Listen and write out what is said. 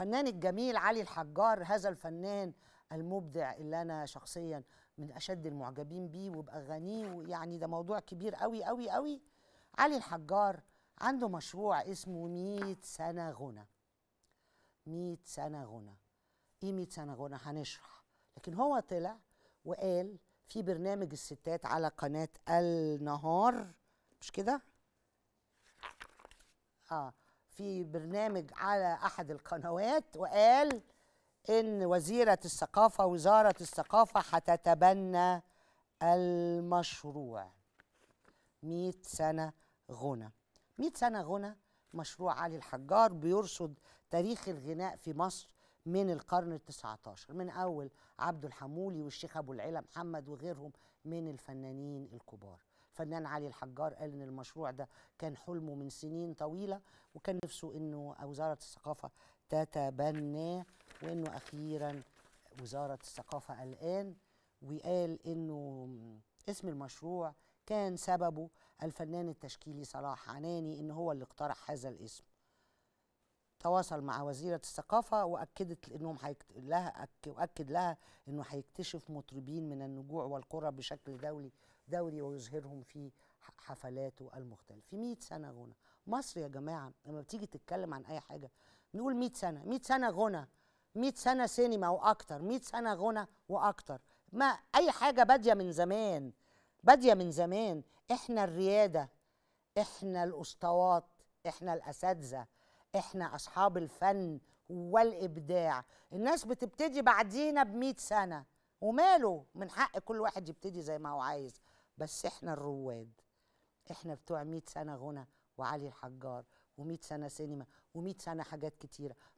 الفنان الجميل علي الحجار هذا الفنان المبدع اللي انا شخصيا من اشد المعجبين بيه وباغانيه يعني ده موضوع كبير قوي قوي قوي علي الحجار عنده مشروع اسمه 100 سنه غنى 100 سنه غنى ايه 100 سنه غنى هنشرح لكن هو طلع وقال في برنامج الستات على قناه النهار مش كده اه في برنامج على احد القنوات وقال ان وزيره الثقافه وزاره الثقافه هتتبنى المشروع 100 سنه غنى 100 سنه غنى مشروع علي الحجار بيرصد تاريخ الغناء في مصر من القرن ال19 من أول عبد الحمولي والشيخ أبو العلا محمد وغيرهم من الفنانين الكبار الفنان علي الحجار قال ان المشروع ده كان حلمه من سنين طويله وكان نفسه انه وزاره الثقافه تتبناه وانه اخيرا وزاره الثقافه الان وقال انه اسم المشروع كان سببه الفنان التشكيلي صلاح عناني ان هو اللي اقترح هذا الاسم تواصل مع وزيرة الثقافة وأكدت إنهم حيكت... لها أك... وأكد لها إنه هيكتشف مطربين من النجوع والقرى بشكل دولي دوري ويظهرهم في حفلاته المختلفة في 100 سنة غنى مصر يا جماعة لما بتيجي تتكلم عن أي حاجة نقول 100 سنة 100 سنة غنى 100 سنة سينما وأكتر 100 سنة غنى وأكتر ما أي حاجة بادية من زمان بادية من زمان إحنا الريادة إحنا الأسطوات إحنا الأساتذة إحنا أصحاب الفن والإبداع الناس بتبتدي بعدينا ب سنة وماله من حق كل واحد يبتدي زي ما هو عايز بس احنا الرواد احنا بتوع 100 سنه غنى وعلي الحجار و100 سنه سينما و100 سنه حاجات كتيره